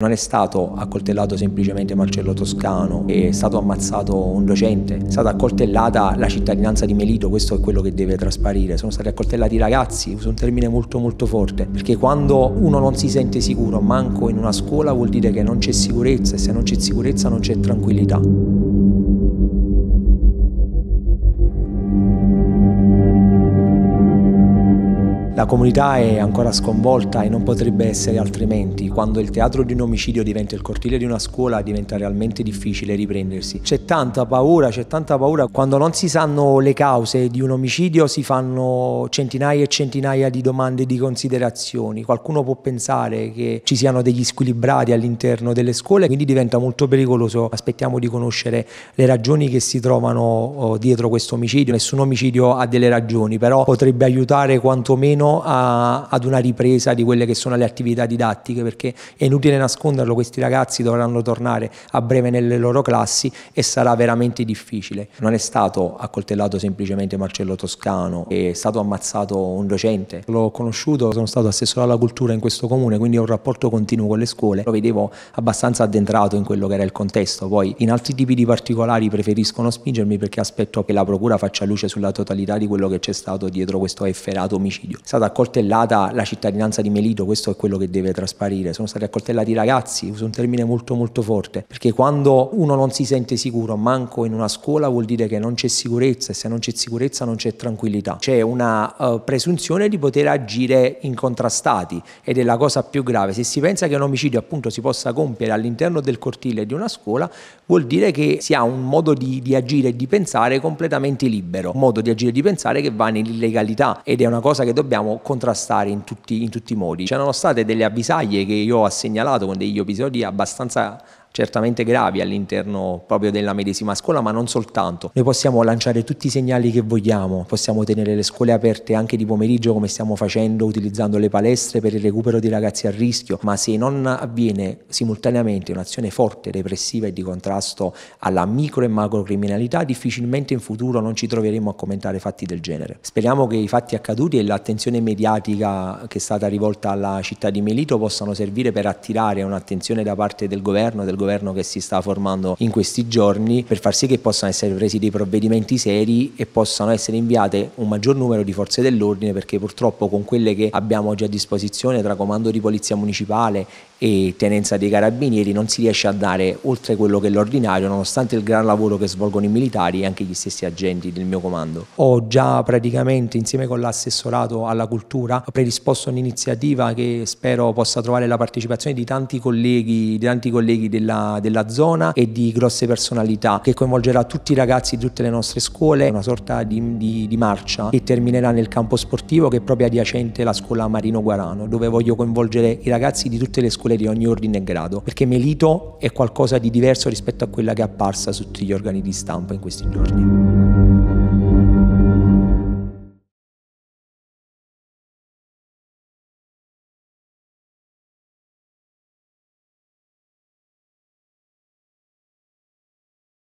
Non è stato accoltellato semplicemente Marcello Toscano, è stato ammazzato un docente, è stata accoltellata la cittadinanza di Melito, questo è quello che deve trasparire. Sono stati accoltellati i ragazzi, uso un termine molto molto forte, perché quando uno non si sente sicuro, manco in una scuola, vuol dire che non c'è sicurezza e se non c'è sicurezza non c'è tranquillità. La comunità è ancora sconvolta e non potrebbe essere altrimenti. Quando il teatro di un omicidio diventa il cortile di una scuola diventa realmente difficile riprendersi. C'è tanta paura, c'è tanta paura. Quando non si sanno le cause di un omicidio si fanno centinaia e centinaia di domande e di considerazioni. Qualcuno può pensare che ci siano degli squilibrati all'interno delle scuole, quindi diventa molto pericoloso. Aspettiamo di conoscere le ragioni che si trovano oh, dietro questo omicidio. Nessun omicidio ha delle ragioni, però potrebbe aiutare quantomeno a, ad una ripresa di quelle che sono le attività didattiche, perché è inutile nasconderlo, questi ragazzi dovranno tornare a breve nelle loro classi e sarà veramente difficile. Non è stato accoltellato semplicemente Marcello Toscano, è stato ammazzato un docente. L'ho conosciuto, sono stato assessore alla cultura in questo comune, quindi ho un rapporto continuo con le scuole, lo vedevo abbastanza addentrato in quello che era il contesto. Poi in altri tipi di particolari preferiscono spingermi perché aspetto che la procura faccia luce sulla totalità di quello che c'è stato dietro questo efferato omicidio. È stata accoltellata la cittadinanza di Melito, questo è quello che deve trasparire, sono stati accoltellati i ragazzi, uso un termine molto molto forte, perché quando uno non si sente sicuro, manco in una scuola, vuol dire che non c'è sicurezza e se non c'è sicurezza non c'è tranquillità, c'è una uh, presunzione di poter agire incontrastati ed è la cosa più grave, se si pensa che un omicidio appunto si possa compiere all'interno del cortile di una scuola, vuol dire che si ha un modo di, di agire e di pensare completamente libero, un modo di agire e di pensare che va nell'illegalità ed è una cosa che dobbiamo dobbiamo contrastare in tutti, in tutti i modi. C'erano state delle avvisaglie che io ho segnalato con degli episodi abbastanza certamente gravi all'interno proprio della medesima scuola, ma non soltanto. Noi possiamo lanciare tutti i segnali che vogliamo, possiamo tenere le scuole aperte anche di pomeriggio come stiamo facendo utilizzando le palestre per il recupero di ragazzi a rischio, ma se non avviene simultaneamente un'azione forte, repressiva e di contrasto alla micro e macro criminalità, difficilmente in futuro non ci troveremo a commentare fatti del genere. Speriamo che i fatti accaduti e l'attenzione mediatica che è stata rivolta alla città di Melito possano servire per attirare un'attenzione da parte del governo, del governo governo che si sta formando in questi giorni per far sì che possano essere presi dei provvedimenti seri e possano essere inviate un maggior numero di forze dell'ordine perché purtroppo con quelle che abbiamo oggi a disposizione tra comando di polizia municipale e tenenza dei carabinieri non si riesce a dare oltre quello che è l'ordinario nonostante il gran lavoro che svolgono i militari e anche gli stessi agenti del mio comando. Ho già praticamente insieme con l'assessorato alla cultura predisposto un'iniziativa che spero possa trovare la partecipazione di tanti colleghi, di tanti colleghi della della, zona e di grosse personalità che coinvolgerà tutti i ragazzi di tutte le nostre scuole, una sorta di, di, di marcia che terminerà nel campo sportivo che è proprio adiacente alla scuola Marino Guarano dove voglio coinvolgere i ragazzi di tutte le scuole di ogni ordine e grado perché Melito è qualcosa di diverso rispetto a quella che è apparsa su tutti gli organi di stampa in questi giorni.